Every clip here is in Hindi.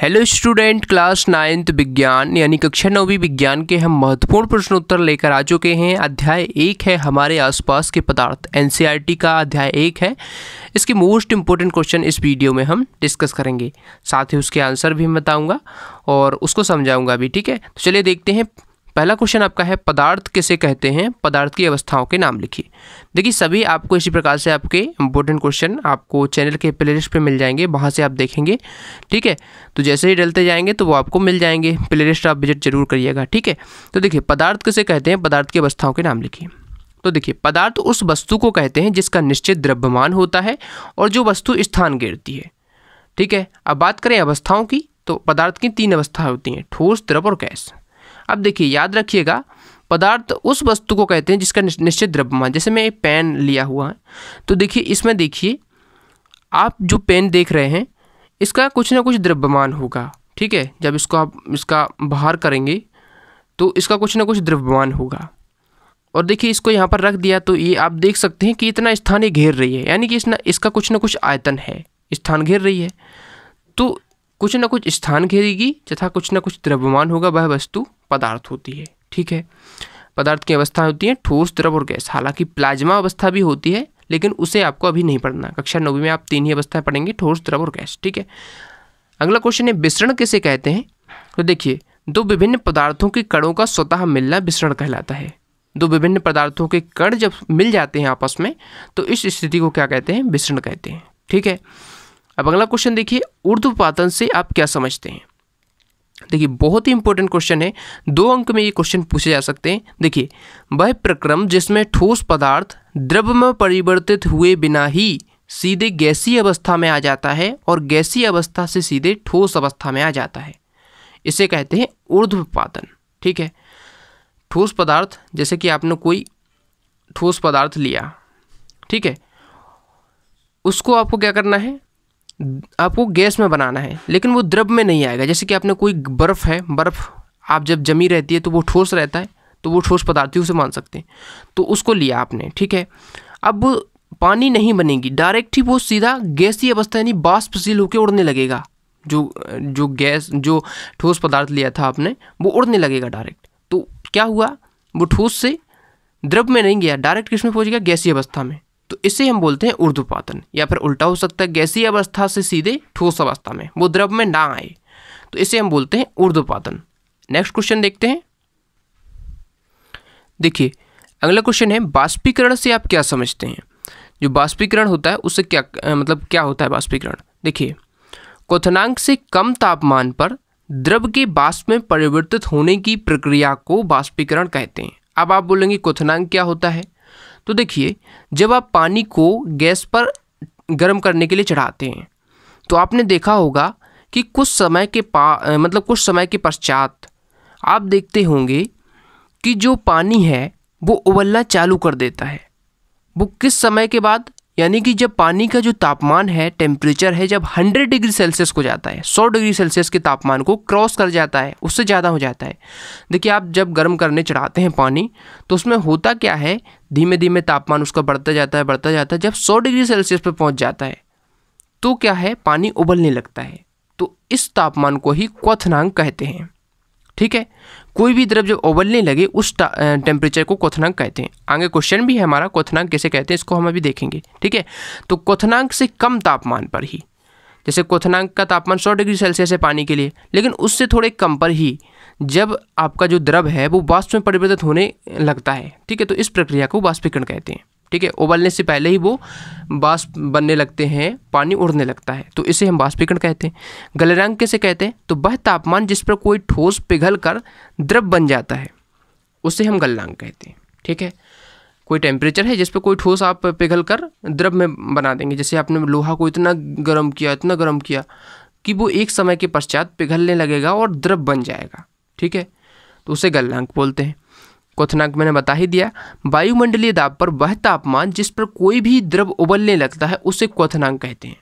हेलो स्टूडेंट क्लास नाइन्थ विज्ञान यानी कक्षा नौवीं विज्ञान के हम महत्वपूर्ण प्रश्नोत्तर लेकर आ चुके हैं अध्याय एक है हमारे आसपास के पदार्थ एनसीईआरटी e का अध्याय एक है इसके मोस्ट इम्पोर्टेंट क्वेश्चन इस वीडियो में हम डिस्कस करेंगे साथ ही उसके आंसर भी बताऊंगा और उसको समझाऊंगा भी ठीक है तो चलिए देखते हैं पहला क्वेश्चन आपका है पदार्थ किसे कहते हैं पदार्थ की अवस्थाओं के नाम लिखिए देखिए सभी आपको इसी प्रकार से आपके इंपॉर्टेंट क्वेश्चन आपको चैनल के प्लेलिस्ट पे मिल जाएंगे वहाँ से आप देखेंगे ठीक है तो जैसे ही डलते जाएंगे तो वो आपको मिल जाएंगे प्लेलिस्ट आप विजिट जरूर करिएगा ठीक है तो देखिए पदार्थ किसे कहते हैं पदार्थ की अवस्थाओं के नाम लिखिए तो देखिए पदार्थ उस वस्तु को कहते हैं जिसका निश्चित द्रव्यमान होता है और जो वस्तु स्थान घेरती है ठीक है अब बात करें अवस्थाओं की तो पदार्थ की तीन अवस्थाएं होती हैं ठोस द्रव और गैस अब देखिए याद रखिएगा पदार्थ उस वस्तु को कहते हैं जिसका निश्चित द्रव्यमान जैसे मैं एक पेन लिया हुआ है तो देखिए इसमें देखिए आप जो पेन देख रहे हैं इसका कुछ ना कुछ द्रव्यमान होगा ठीक है जब इसको आप इसका बाहर करेंगे तो इसका कुछ ना कुछ द्रव्यमान होगा और देखिए इसको यहाँ पर रख दिया तो ये आप देख सकते हैं कि इतना स्थान ये घेर रही है यानी कि इस इसका कुछ ना कुछ आयतन है स्थान घेर रही है तो कुछ ना कुछ स्थान घेरेगी तथा कुछ ना कुछ द्रव्यमान होगा वह वस्तु पदार्थ होती है ठीक है पदार्थ की अवस्था होती है ठोस द्रव और गैस हालांकि प्लाज्मा अवस्था भी होती है लेकिन उसे आपको अभी नहीं पढ़ना कक्षा नौवीं में आप तीन ही अवस्थाएं पढ़ेंगे ठोस द्रव और गैस ठीक है अगला क्वेश्चन है विसरण किसे कहते हैं तो देखिए दो विभिन्न पदार्थों के कणों का स्वतः मिलना विसरण कहलाता है दो विभिन्न पदार्थों के कण जब मिल जाते हैं आपस में तो इस स्थिति को क्या कहते हैं विसरण कहते हैं ठीक है अब अगला क्वेश्चन देखिए उर्ध्वपातन से आप क्या समझते हैं देखिए बहुत ही इंपॉर्टेंट क्वेश्चन है दो अंक में ये क्वेश्चन पूछे जा सकते हैं देखिए वह प्रक्रम जिसमें ठोस पदार्थ द्रव में परिवर्तित हुए बिना ही सीधे गैसीय अवस्था में आ जाता है और गैसीय अवस्था से सीधे ठोस अवस्था में आ जाता है इसे कहते हैं ऊर्ध्वपातन ठीक है ठोस पदार्थ जैसे कि आपने कोई ठोस पदार्थ लिया ठीक है उसको आपको क्या करना है आपको गैस में बनाना है लेकिन वो द्रव में नहीं आएगा जैसे कि आपने कोई बर्फ़ है बर्फ़ आप जब जमी रहती है तो वो ठोस रहता है तो वो ठोस पदार्थ ही उसे मान सकते हैं तो उसको लिया आपने ठीक है अब पानी नहीं बनेगी डायरेक्ट ही वो सीधा गैसी अवस्था यानी बाष्पशील होकर उड़ने लगेगा जो जो गैस जो ठोस पदार्थ लिया था आपने वो उड़ने लगेगा डायरेक्ट तो क्या हुआ वो ठोस से द्रव में नहीं गया डायरेक्ट किस में पहुँच गया गैसी अवस्था में तो इसे हम बोलते हैं ऊर्ध्वपातन या फिर उल्टा हो सकता है गैसीय अवस्था से सीधे ठोस अवस्था में वो द्रव में ना आए तो इसे हम बोलते हैं ऊर्ध्वपातन नेक्स्ट क्वेश्चन देखते हैं देखिए अगला क्वेश्चन है बाष्पीकरण से आप क्या समझते हैं जो बाष्पीकरण होता है उससे क्या मतलब क्या होता है बाष्पीकरण देखिए क्वथनांक से कम तापमान पर द्रव के बाष्प में परिवर्तित होने की प्रक्रिया को बाष्पीकरण कहते हैं अब आप बोलेंगे क्वथनांक क्या होता है तो देखिए जब आप पानी को गैस पर गर्म करने के लिए चढ़ाते हैं तो आपने देखा होगा कि कुछ समय के पा मतलब कुछ समय के पश्चात आप देखते होंगे कि जो पानी है वो उबलना चालू कर देता है वो किस समय के बाद यानी कि जब पानी का जो तापमान है टेम्परेचर है जब 100 डिग्री सेल्सियस को जाता है 100 डिग्री सेल्सियस के तापमान को क्रॉस कर जाता है उससे ज़्यादा हो जाता है देखिए आप जब गर्म करने चढ़ाते हैं पानी तो उसमें होता क्या है धीमे धीमे तापमान उसका बढ़ता जाता है बढ़ता जाता है जब सौ डिग्री सेल्सियस पर पहुँच जाता है तो क्या है पानी उबलने लगता है तो इस तापमान को ही क्वथनांग कहते हैं ठीक है कोई भी द्रव जब उबलने लगे उस टेम्परेचर को क्वथनांक कहते हैं आगे क्वेश्चन भी है हमारा क्वथनांक कैसे कहते हैं इसको हम अभी देखेंगे ठीक है तो क्वथनांक से कम तापमान पर ही जैसे क्वथनांक का तापमान 100 डिग्री सेल्सियस है पानी के लिए लेकिन उससे थोड़े कम पर ही जब आपका जो द्रव है वो वाष्प में परिवर्तित होने लगता है ठीक है तो इस प्रक्रिया को वाष्पीकरण कहते हैं ठीक है उबलने से पहले ही वो बाष्प बनने लगते हैं पानी उड़ने लगता है तो इसे हम बाष्पीकरण कहते हैं गलरंग कैसे कहते हैं तो वह तापमान जिस पर कोई ठोस पिघल कर द्रव बन जाता है उसे हम गलरंग कहते हैं ठीक है कोई टेम्परेचर है जिस पर कोई ठोस आप पिघल कर द्रव में बना देंगे जैसे आपने लोहा को इतना गर्म किया इतना गर्म किया कि वो एक समय के पश्चात पिघलने लगेगा और द्रव बन जाएगा ठीक है तो उसे गलनांक बोलते हैं क्वेश्चन मैंने बता ही दिया वायुमंडलीय दाब पर वह तापमान जिस पर कोई भी द्रव उबलने लगता है उसे क्वनाक कहते हैं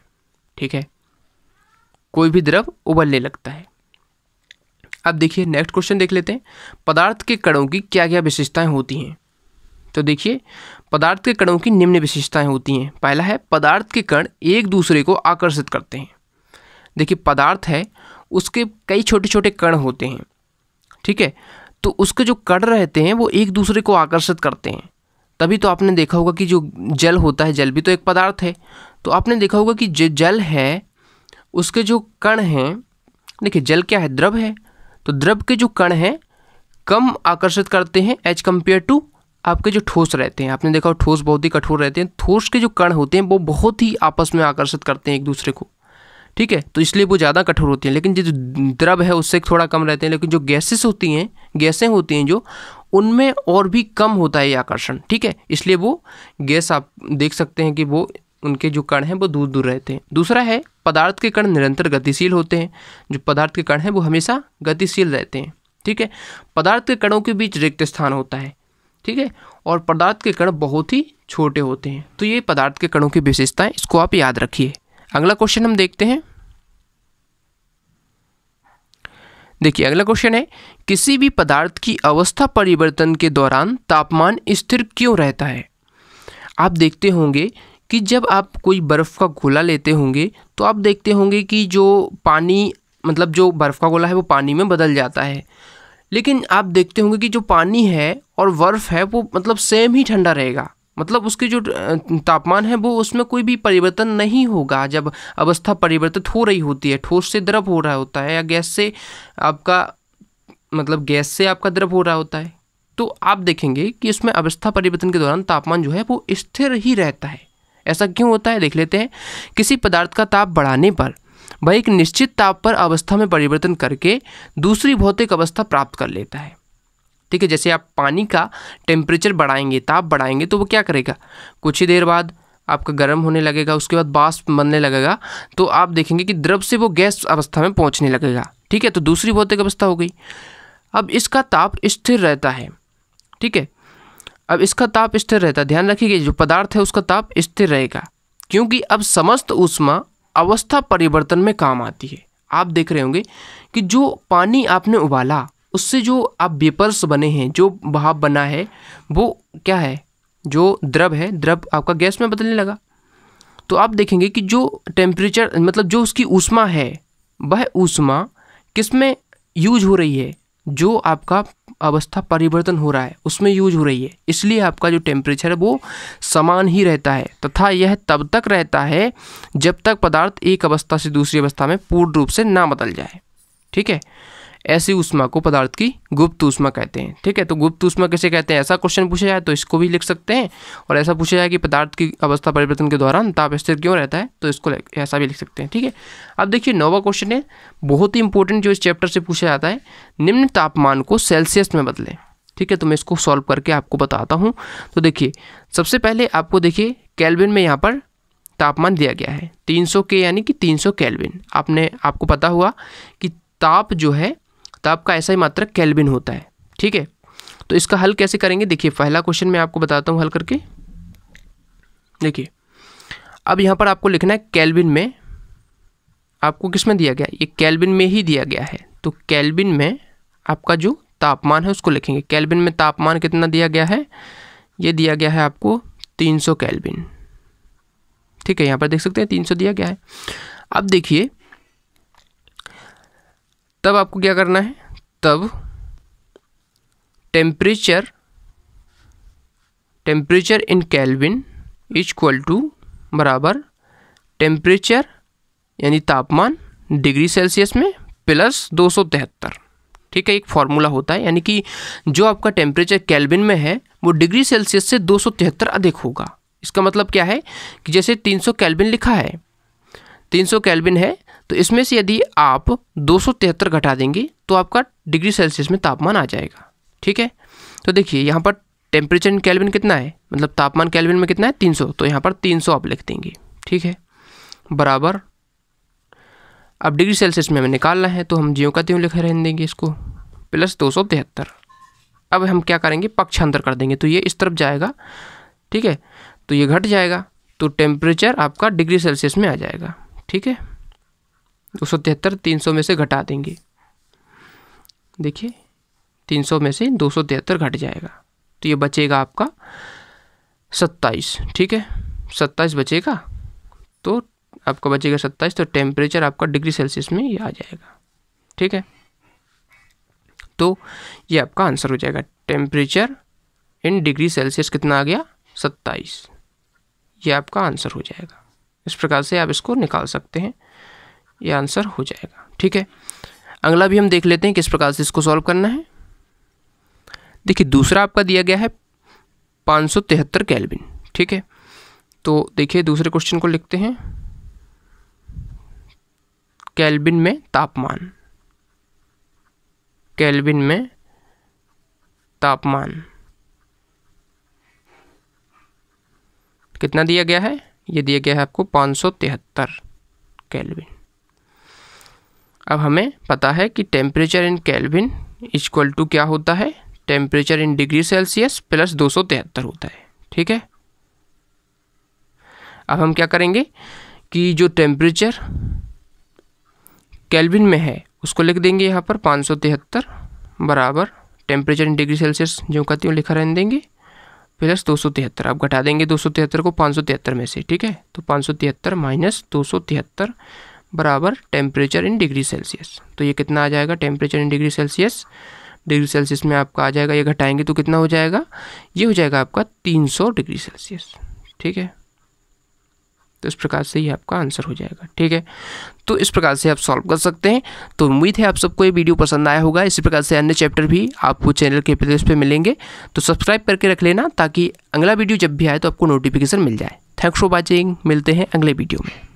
ठीक है कोई भी द्रव उबलने लगता है अब देखिए नेक्स्ट क्वेश्चन देख लेते हैं पदार्थ के कणों की क्या क्या विशेषताएं होती हैं तो देखिए पदार्थ के कणों की निम्न विशेषताएं होती हैं पहला है पदार्थ के कण एक दूसरे को आकर्षित करते हैं देखिए पदार्थ है उसके कई छोटे छोटे कण होते हैं ठीक है तो उसके जो कण रहते हैं वो एक दूसरे को आकर्षित करते हैं तभी तो आपने देखा होगा कि जो जल होता है जल भी तो एक पदार्थ है तो आपने देखा होगा कि जो जल है उसके जो कण हैं देखिए जल क्या है द्रव है तो द्रव के जो कण हैं कम आकर्षित करते हैं एज कम्पेयर टू आपके जो ठोस रहते हैं आपने देखा ठोस बहुत ही कठोर रहते हैं ठोस के जो कण होते हैं वो बहुत ही आपस में आकर्षित करते हैं एक दूसरे को ठीक है तो इसलिए वो ज़्यादा कठोर होती हैं लेकिन जो द्रव है उससे थोड़ा कम रहते हैं लेकिन जो गैसेस होती हैं गैसें होती हैं जो उनमें और भी कम होता है ये आकर्षण ठीक है इसलिए वो गैस आप देख सकते हैं कि वो उनके जो कण हैं वो दूर दूर रहते हैं दूसरा है पदार्थ के कण निरंतर गतिशील होते हैं जो पदार्थ के कण हैं वो हमेशा गतिशील रहते हैं ठीक है पदार्थ के कणों के बीच रिक्त स्थान होता है ठीक है और पदार्थ के कण बहुत ही छोटे होते हैं तो ये पदार्थ के कणों की विशेषता है इसको आप याद रखिए अगला क्वेश्चन हम देखते हैं देखिए अगला क्वेश्चन है किसी भी पदार्थ की अवस्था परिवर्तन के दौरान तापमान स्थिर क्यों रहता है आप देखते होंगे कि जब आप कोई बर्फ़ का गोला लेते होंगे तो आप देखते होंगे कि जो पानी मतलब जो बर्फ़ का गोला है वो पानी में बदल जाता है लेकिन आप देखते होंगे कि जो पानी है और बर्फ़ है वो मतलब सेम ही ठंडा रहेगा मतलब उसके जो तापमान है वो उसमें कोई भी परिवर्तन नहीं होगा जब अवस्था परिवर्तित हो रही होती है ठोस से द्रव हो रहा होता है या गैस से आपका मतलब गैस से आपका द्रव हो रहा होता है तो आप देखेंगे कि उसमें अवस्था परिवर्तन के दौरान तापमान जो है वो स्थिर ही रहता है ऐसा क्यों होता है देख लेते हैं किसी पदार्थ का ताप बढ़ाने पर वह एक निश्चित ताप पर अवस्था में परिवर्तन करके दूसरी भौतिक अवस्था प्राप्त कर लेता है ठीक है जैसे आप पानी का टेम्परेचर बढ़ाएंगे ताप बढ़ाएंगे तो वो क्या करेगा कुछ ही देर बाद आपका गर्म होने लगेगा उसके बाद बाष्प बनने लगेगा तो आप देखेंगे कि द्रव से वो गैस अवस्था में पहुँचने लगेगा ठीक है तो दूसरी भौतिक अवस्था हो गई अब इसका ताप स्थिर रहता है ठीक है अब इसका ताप स्थिर रहता है ध्यान रखिए जो पदार्थ है उसका ताप स्थिर रहेगा क्योंकि अब समस्त ऊष्मा अवस्था परिवर्तन में काम आती है आप देख रहे होंगे कि जो पानी आपने उबाला उससे जो आप वेपर्स बने हैं जो भाप बना है वो क्या है जो द्रव है द्रव आपका गैस में बदलने लगा तो आप देखेंगे कि जो टेम्परेचर मतलब जो उसकी ऊष्मा है वह ऊष्मा किस में यूज हो रही है जो आपका अवस्था परिवर्तन हो रहा है उसमें यूज हो रही है इसलिए आपका जो टेम्परेचर है वो समान ही रहता है तथा यह तब तक रहता है जब तक पदार्थ एक अवस्था से दूसरी अवस्था में पूर्ण रूप से ना बदल जाए ठीक है ऐसी ऊष्मा को पदार्थ की गुप्त ऊष्मा कहते हैं ठीक है तो गुप्त ऊष्मा कैसे कहते हैं ऐसा क्वेश्चन पूछा जाए तो इसको भी लिख सकते हैं और ऐसा पूछा जाए कि पदार्थ की अवस्था परिवर्तन के दौरान ताप स्थिर क्यों रहता है तो इसको ऐसा भी लिख सकते हैं ठीक है अब देखिए नौवा क्वेश्चन है बहुत ही इंपॉर्टेंट जो इस चैप्टर से पूछा जाता है निम्न तापमान को सेल्सियस में बदलें ठीक है तो मैं इसको सॉल्व करके आपको बताता हूँ तो देखिए सबसे पहले आपको देखिए कैलविन में यहाँ पर तापमान दिया गया है 300 के यानी कि 300 कैलविन आपने आपको पता हुआ कि ताप जो है तो आपका ऐसा ही मात्रक कैलबिन होता है ठीक है तो इसका हल कैसे करेंगे देखिए पहला क्वेश्चन मैं आपको बताता हूँ हल करके देखिए अब यहाँ पर आपको लिखना है कैलबिन में आपको किस में दिया गया ये कैलबिन में ही दिया गया है तो कैलबिन में आपका जो तापमान है उसको लिखेंगे कैलबिन में तापमान कितना दिया गया है ये दिया गया है आपको 300 कैलबिन ठीक है यहाँ पर देख सकते हैं 300 दिया गया है अब देखिए तब आपको क्या करना है तब temperature temperature in kelvin equal to बराबर टेम्परेचर यानी तापमान डिग्री सेल्सियस में प्लस दो सौ तिहत्तर ठीक है एक फार्मूला होता है यानी कि जो आपका टेम्परेचर कैलविन में है वो डिग्री सेल्सियस से दो सौ तिहत्तर अधिक होगा इसका मतलब क्या है कि जैसे तीन सौ कैलबिन लिखा है तीन सौ कैलबिन है तो इसमें से यदि आप दो घटा देंगे तो आपका डिग्री सेल्सियस में तापमान आ जाएगा ठीक है तो देखिए यहाँ पर टेम्परेचर इन कैलविन कितना है मतलब तापमान कैलविन में कितना है 300 तो यहाँ पर 300 आप लिख देंगे ठीक है बराबर अब डिग्री सेल्सियस में हमें निकालना है तो हम जियो का त्यों लिखे रहने देंगे इसको प्लस दो सौ तिहत्तर अब हम क्या करेंगे पक्षांतर कर देंगे तो ये इस तरफ जाएगा ठीक है तो ये घट जाएगा तो टेम्परेचर आपका डिग्री सेल्सियस में आ जाएगा ठीक है दो तो सौ तिहत्तर तीन सौ में से घटा देंगे देखिए तीन सौ में से दो सौ तिहत्तर घट जाएगा तो ये बचेगा आपका सत्ताईस ठीक है सत्ताईस बचेगा तो आपका बचेगा सत्ताईस तो टेम्परेचर आपका डिग्री सेल्सियस में ये आ जाएगा ठीक है तो ये आपका आंसर हो जाएगा टेम्परेचर इन डिग्री सेल्सियस कितना आ गया सत्ताईस ये आपका आंसर हो जाएगा इस प्रकार से आप इसको निकाल सकते हैं ये आंसर हो जाएगा ठीक है अगला भी हम देख लेते हैं किस प्रकार से इसको सॉल्व करना है देखिए दूसरा आपका दिया गया है पाँच सौ तिहत्तर कैलबिन ठीक है तो देखिए दूसरे क्वेश्चन को लिखते हैं कैलबिन में तापमान कैलबिन में तापमान कितना दिया गया है ये दिया गया है आपको पाँच सौ तिहत्तर कैलबिन अब हमें पता है कि temperature in kelvin equal to क्या होता है temperature in degree Celsius plus दो होता है ठीक है अब हम क्या करेंगे कि जो टेम्परेचर कैलविन में है उसको लिख देंगे यहाँ पर पाँच सौ तिहत्तर बराबर टेम्परेचर इन डिग्री सेल्सियस जो कहती हूँ लिखा रहने देंगे प्लस दो सौ तिहत्तर आप घटा देंगे दो सौ तिहत्तर को पाँच सौ तिहत्तर में से ठीक है तो पाँच सौ तिहत्तर माइनस दो सौ तिहत्तर बराबर टेम्परेचर इन डिग्री सेल्सियस तो ये कितना आ जाएगा temperature in degree Celsius degree Celsius में आपका आ जाएगा ये घटाएंगे तो कितना हो जाएगा ये हो जाएगा आपका 300 डिग्री सेल्सियस ठीक है तो इस प्रकार से ये आपका आंसर हो जाएगा ठीक है तो इस प्रकार से आप सॉल्व कर सकते हैं तो उम्मीद है आप सबको ये वीडियो पसंद आया होगा इसी प्रकार से अन्य चैप्टर भी आपको चैनल के प्लेस पर मिलेंगे तो सब्सक्राइब करके रख लेना ताकि अगला वीडियो जब भी आए तो आपको नोटिफिकेशन मिल जाए थैंक्स फॉर वॉचिंग मिलते हैं अगले वीडियो में